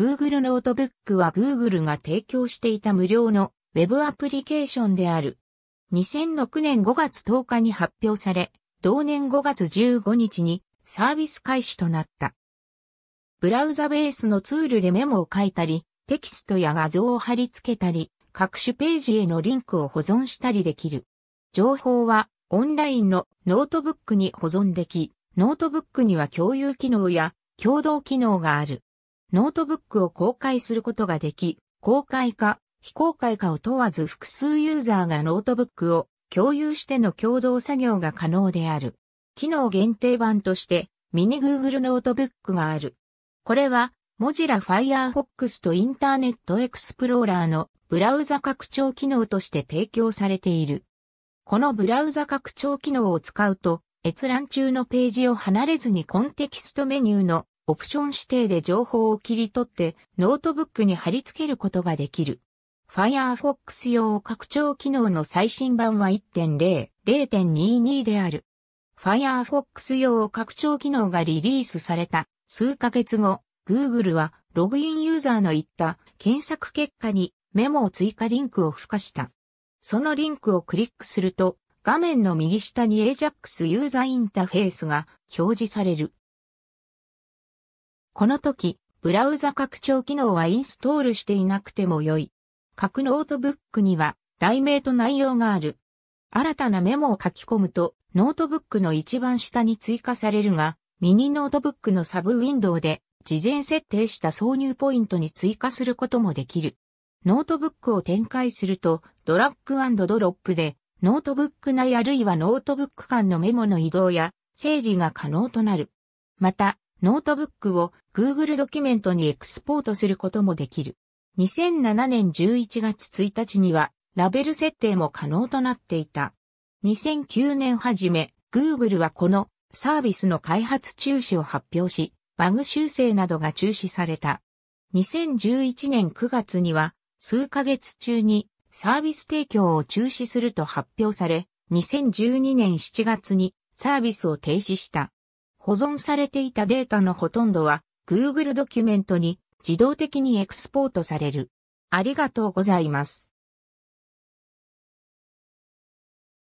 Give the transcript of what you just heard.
Google ノートブックは Google が提供していた無料の Web アプリケーションである。2006年5月10日に発表され、同年5月15日にサービス開始となった。ブラウザベースのツールでメモを書いたり、テキストや画像を貼り付けたり、各種ページへのリンクを保存したりできる。情報はオンラインのノートブックに保存でき、ノートブックには共有機能や共同機能がある。ノートブックを公開することができ、公開か非公開かを問わず複数ユーザーがノートブックを共有しての共同作業が可能である。機能限定版としてミニ Google ノートブックがある。これはモジラ Firefox とインターネットエクスプローラーのブラウザ拡張機能として提供されている。このブラウザ拡張機能を使うと閲覧中のページを離れずにコンテキストメニューのオプション指定で情報を切り取ってノートブックに貼り付けることができる。Firefox 用拡張機能の最新版は1.0、0.22である。Firefox 用拡張機能がリリースされた数ヶ月後、Google はログインユーザーの言った検索結果にメモを追加リンクを付加した。そのリンクをクリックすると画面の右下に AJAX ユーザーインターフェースが表示される。この時、ブラウザ拡張機能はインストールしていなくても良い。各ノートブックには題名と内容がある。新たなメモを書き込むと、ノートブックの一番下に追加されるが、ミニノートブックのサブウィンドウで、事前設定した挿入ポイントに追加することもできる。ノートブックを展開すると、ドラッグドロップで、ノートブック内あるいはノートブック間のメモの移動や整理が可能となる。また、ノートブックを Google ドキュメントにエクスポートすることもできる。2007年11月1日にはラベル設定も可能となっていた。2009年初め、Google はこのサービスの開発中止を発表し、バグ修正などが中止された。2011年9月には、数ヶ月中にサービス提供を中止すると発表され、2012年7月にサービスを停止した。保存されていたデータのほとんどは Google ドキュメントに自動的にエクスポートされる。ありがとうございます。